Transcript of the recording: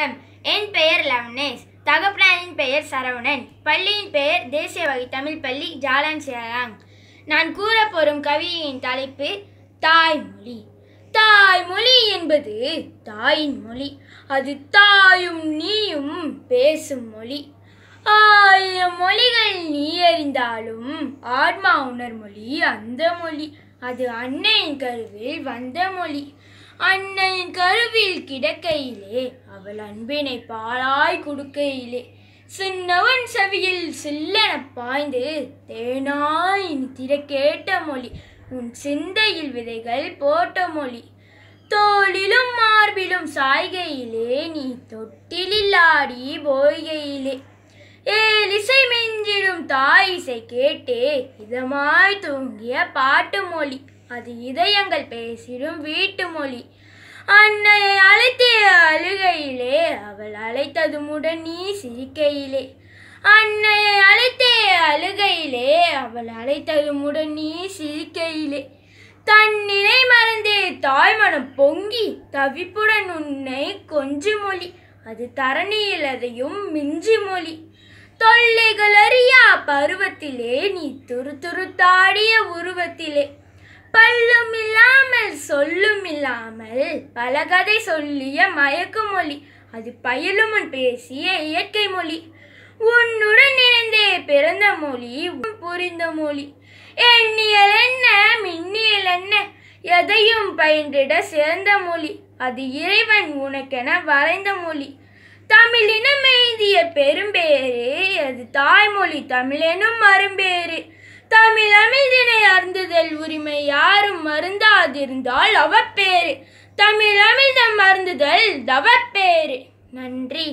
வணக்கம் என் பெயர் லவ்னேஷ் தகப்பனாரின் பெயர் சரவணன் பள்ளியின் பெயர் தேசிய வகை தமிழ் பள்ளி ஜாலன் சேராங் நான் கூறப்போறும் கவியின் தலைப்பு தாய்மொழி தாய்மொழி என்பது தாயின் மொழி அது தாயும் நீயும் பேசும் மொழி ஆயிரம் மொழிகள் நீ அறிந்தாலும் ஆன்மா உணர்மொழி அந்த மொழி அது அன்னையின் கருவில் வந்த மொழி அன்னையின் கருவில் கிடக்கையிலே அவள் அன்பினை பாலாய் கொடுக்கையிலே சின்னவன் செவியில் சில்லென பாய்ந்து தேனாய் திர கேட்ட மொழி உன் சிந்தையில் விதைகள் போட்ட மொழி தோளிலும் மார்பிலும் சாய்கையிலே நீ தொட்டிலில் ஆடி போய்கையிலே ஏலிசை மெஞ்சிடும் தாய் இசை கேட்டே இதமாய் தூங்கிய பாட்டு மொழி அது இதயங்கள் பேசிடும் வீட்டு மொழி அன்னையை அழைத்திய அழுகையிலே அவள் அழைத்ததுமுடன் நீ சிரிக்கையிலே அன்னையை அழைத்திய அழுகையிலே அவள் அழைத்ததுமுடன் நீ சிரிக்கையிலே தன்னிலை மறந்தே தாய்மனம் பொங்கி தவிப்புடன் உன்னை கொஞ்சு மொழி அது தரணியில் அதையும் மிஞ்சி மொழி தொல்லைகள் அறியா பருவத்திலே நீ துரு துருத்தாடிய உருவத்திலே பல்லும் இல்லாமல் சொல்லும் இல்லாமல் பல கதை சொல்லிய மயக்கு மொழி அது பயிலும் பேசிய இயற்கை மொழி உன்னுடன் இணைந்தே பிறந்த மொழி புரிந்த மொழி எண்ணியல் என்ன மின்னியல் என்ன எதையும் பயின்றிட சிறந்த மொழி அது இறைவன் உனக்கென வரைந்த மொழி தமிழினம் எய்திய பெரும்பேறு அது தாய்மொழி தமிழெனும் மரும்பேறு தமிழ் அமிழ்தினை அருந்துதல் உரிமையா மறந்திருந்தால் அவப்பேறு தமிழமிழ்தம் மறந்துதல் தவப்பேறு நன்றி